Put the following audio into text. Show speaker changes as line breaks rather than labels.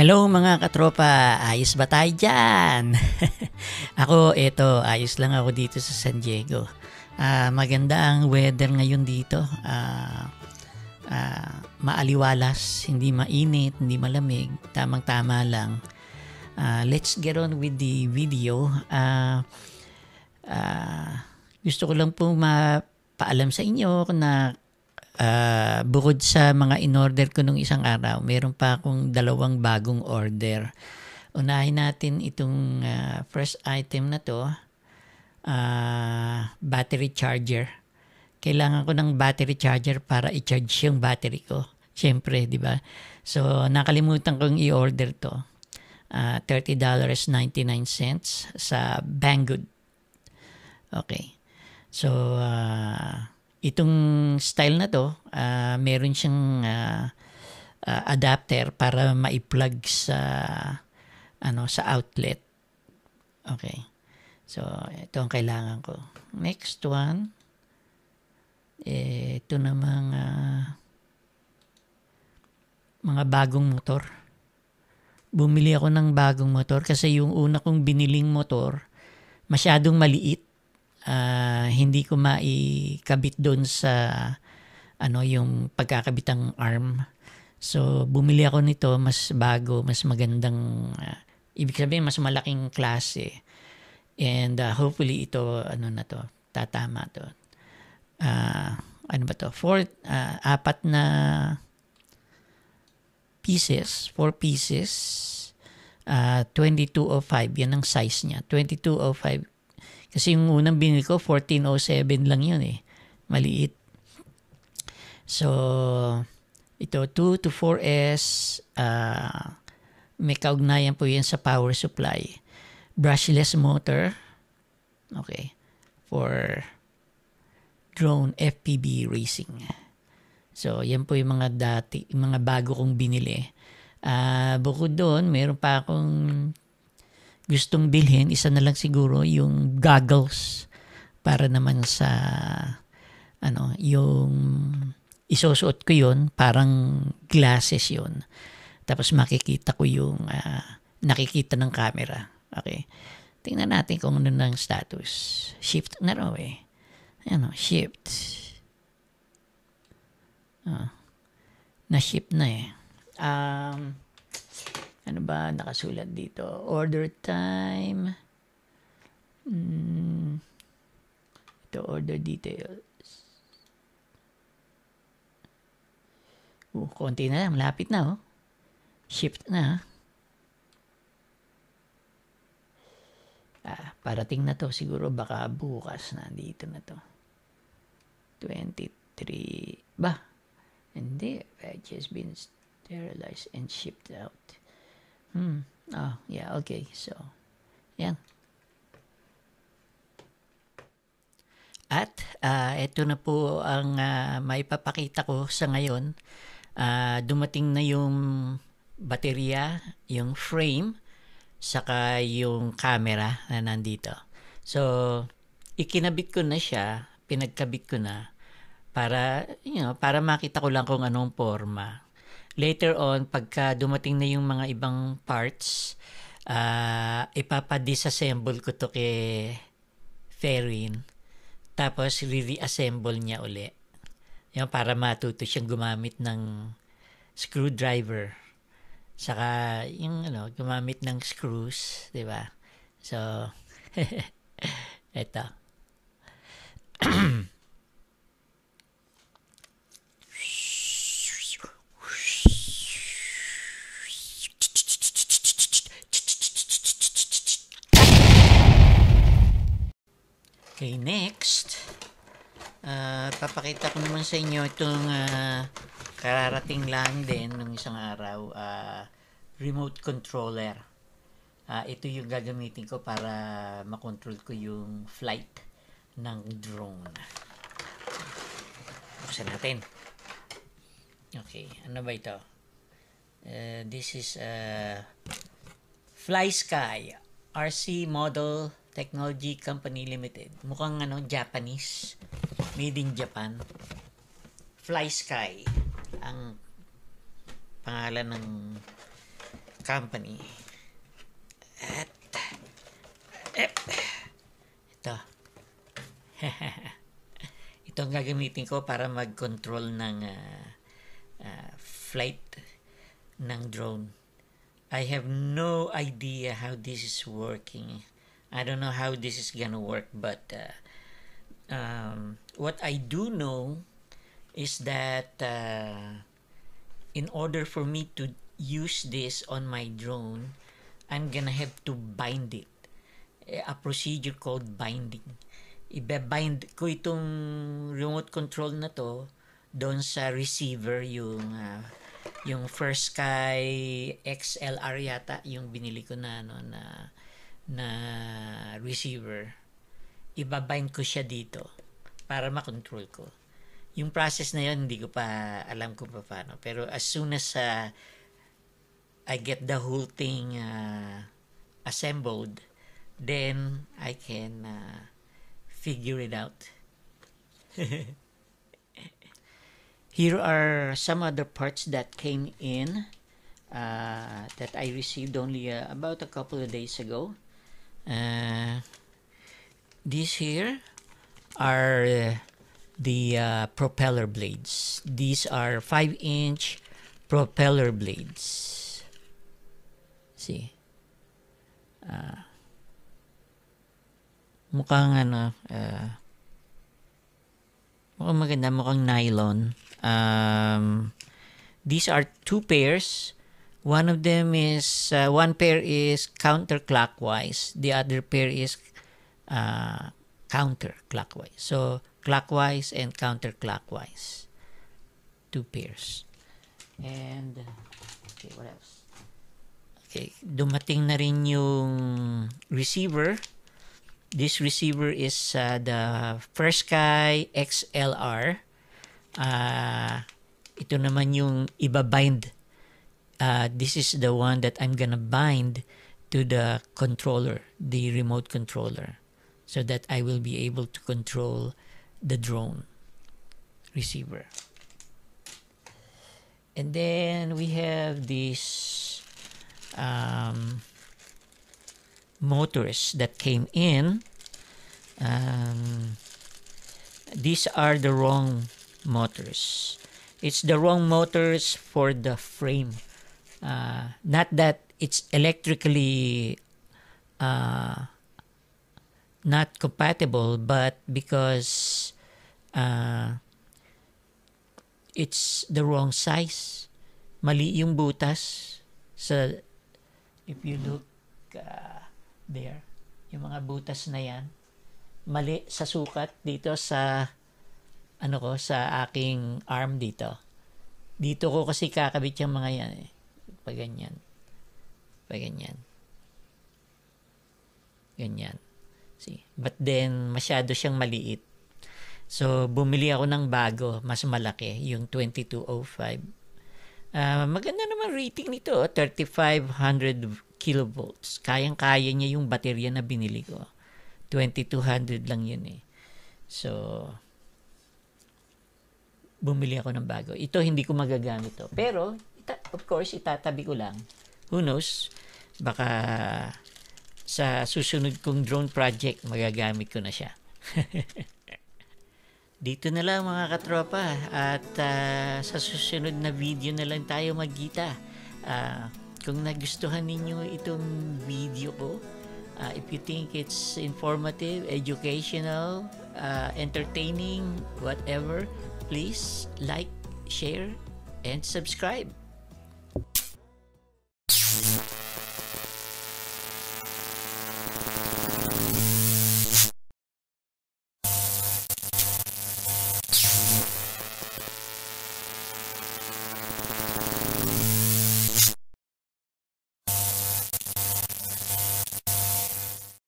Hello mga katropa, ayos ba tayo dyan? ako, ito, ayos lang ako dito sa San Diego. Uh, maganda ang weather ngayon dito. Uh, uh, maaliwalas, hindi mainit, hindi malamig, tamang-tama lang. Uh, let's get on with the video. Uh, uh, gusto ko lang po mapaalam sa inyo na uh, bukod sa mga in-order ko nung isang araw, meron pa akong dalawang bagong order. Unahin natin itong uh, first item na to, uh, battery charger. Kailangan ko ng battery charger para i-charge yung battery ko. Siyempre, di ba? So, nakalimutan kong i-order to. Uh, $30.99 sa Banggood. Okay. So, uh, Itong style na to, uh, meron siyang uh, uh, adapter para ma-plug sa ano sa outlet. Okay. So, ito ang kailangan ko. Next one. Eh, ito na mga mga bagong motor. Bumili ako ng bagong motor kasi yung una kong biniling motor masyadong maliit uh, hindi ko maikabit doon sa ano yung pagkakabitang arm. So bumili ako nito mas bago, mas magandang uh, ibig sabihin mas malaking klase. And uh, hopefully ito ano na to, tatama to. Uh, ano ba to? Four uh, apat na pieces, four pieces. Uh, 2205 yan ang size niya 2205 kasi yung unang binili ko, 1407 lang yun eh. Maliit. So, ito 2 to 4S, uh, ah, may kaugnayan po yan sa power supply. Brushless motor, okay, for drone FPV racing. So, yan po yung mga dati, yung mga bago kong binili. Uh, bukod doon, meron pa akong gustong bilhin, isa na lang siguro yung goggles para naman sa ano, yung isusuot ko yun, parang glasses yun. Tapos makikita ko yung uh, nakikita ng camera. Okay. Tingnan natin kung ano ng status. Shift na raw eh. Ano, shift. Oh. Na-shift na eh. Um, ano ba nakasulat dito? Order time. Mm, ito, order details. Uh, konti na lang. Malapit na, oh. Shift na, Ah, parating na to. Siguro baka bukas na. Dito na to. 23. Ba? Hindi. Veg has been sterilized and shipped out. Hmm. Oh, yeah, okay. So, yan. At uh, ah, ito na po ang uh, maipapakita ko sa ngayon. Uh, dumating na yung baterya, yung frame, saka yung camera na nandito. So, ikinabit ko na siya, pinagkabit ko na para, you know, para makita ko lang kung anong forma later on, pagka dumating na yung mga ibang parts, uh, ipapadisassemble ko to kay Ferrin. Tapos, re-reassemble niya uli. Yan, para matuto siyang gumamit ng screwdriver. Saka, yung ano, gumamit ng screws, di ba? So, eto. Okay, next. Uh, papakita ko naman sa inyo itong uh, kararating lang din nung isang araw. Uh, remote controller. Uh, ito yung gagamitin ko para makontrol ko yung flight ng drone. Buksan natin. Okay, ano ba ito? Uh, this is uh, FlySky RC Model Technology Company Limited. Mukhang ano, Japanese. Made in Japan. Fly Sky ang pangalan ng company. At eh, ito. ito ang gagamitin ko para mag-control ng uh, uh, flight ng drone. I have no idea how this is working. I don't know how this is gonna work, but uh, um, what I do know is that uh, in order for me to use this on my drone, I'm gonna have to bind it. Eh, a procedure called binding. Ibe-bind ko itong remote control na to doon sa receiver yung uh, yung First Sky XLR yata yung binili ko na no na na receiver, ibabind ko siya dito para makontrol ko. Yung process na yon hindi ko pa alam kung pa paano. Pero as soon as uh, I get the whole thing uh, assembled, then I can uh, figure it out. Here are some other parts that came in uh, that I received only uh, about a couple of days ago. Uh, these here are uh, the uh, propeller blades. These are 5 inch propeller blades. See? Uh, mukhang ano, uh, mukhang maganda, mukhang nylon. Um, these are two pairs One of them is, uh, one pair is counterclockwise. The other pair is uh, counterclockwise. So, clockwise and counterclockwise. Two pairs. And, okay, what else? Okay, dumating na rin yung receiver. This receiver is uh, the Sky XLR. Uh, ito naman yung iba-bind uh, this is the one that I'm gonna bind to the controller, the remote controller, so that I will be able to control the drone receiver. And then we have these um, motors that came in. Um, these are the wrong motors. It's the wrong motors for the frame uh, not that it's electrically uh, not compatible, but because uh, it's the wrong size. Mali yung butas sa if you look uh, there, yung mga butas na yan, mali sa sukat dito sa ano ko sa aking arm dito. Dito ko kasi kakabit yung mga yan eh pa ganyan. Pa ganyan. Ganyan. See? But then, masyado siyang maliit. So, bumili ako ng bago, mas malaki, yung 2205. Uh, ah, maganda naman rating nito, 3,500 kilovolts. Kayang-kaya niya yung baterya na binili ko. 2,200 lang yun eh. So, bumili ako ng bago. Ito hindi ko magagamit to. Pero, Of course, itatabi ko lang. Who knows? Baka sa susunod kong drone project, magagamit ko na siya. Dito na lang mga katropa at uh, sa susunod na video na lang tayo magkita. Uh, kung nagustuhan ninyo itong video ko, uh, if you think it's informative, educational, uh, entertaining, whatever, please like, share, and subscribe. Thank you.